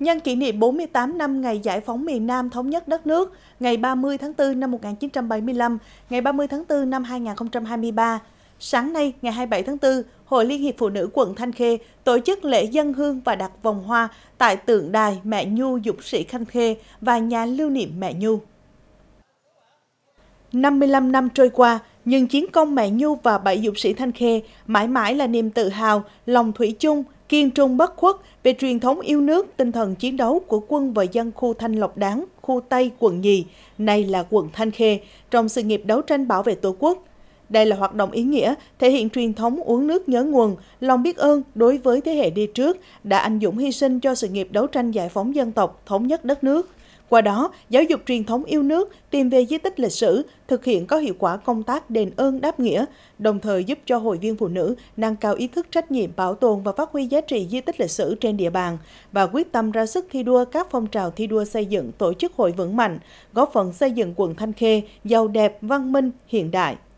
Nhân kỷ niệm 48 năm ngày giải phóng miền Nam thống nhất đất nước, ngày 30 tháng 4 năm 1975, ngày 30 tháng 4 năm 2023, sáng nay ngày 27 tháng 4, Hội Liên hiệp Phụ nữ quận Thanh Khê tổ chức lễ dân hương và đặt vòng hoa tại tượng đài Mẹ Nhu Dũng sĩ Thanh Khê và nhà lưu niệm Mẹ Nhu. 55 năm trôi qua, nhưng chiến công Mẹ Nhu và bảy dũng sĩ Thanh Khê mãi mãi là niềm tự hào, lòng thủy chung, kiên trung bất khuất về truyền thống yêu nước, tinh thần chiến đấu của quân và dân khu Thanh Lộc Đáng, khu Tây, quận Nhì, nay là quận Thanh Khê, trong sự nghiệp đấu tranh bảo vệ Tổ quốc. Đây là hoạt động ý nghĩa, thể hiện truyền thống uống nước nhớ nguồn, lòng biết ơn đối với thế hệ đi trước đã anh dũng hy sinh cho sự nghiệp đấu tranh giải phóng dân tộc, thống nhất đất nước. Qua đó, giáo dục truyền thống yêu nước, tìm về di tích lịch sử, thực hiện có hiệu quả công tác đền ơn đáp nghĩa, đồng thời giúp cho hội viên phụ nữ nâng cao ý thức trách nhiệm bảo tồn và phát huy giá trị di tích lịch sử trên địa bàn và quyết tâm ra sức thi đua các phong trào thi đua xây dựng tổ chức hội vững mạnh, góp phần xây dựng quận Thanh Khê giàu đẹp, văn minh, hiện đại.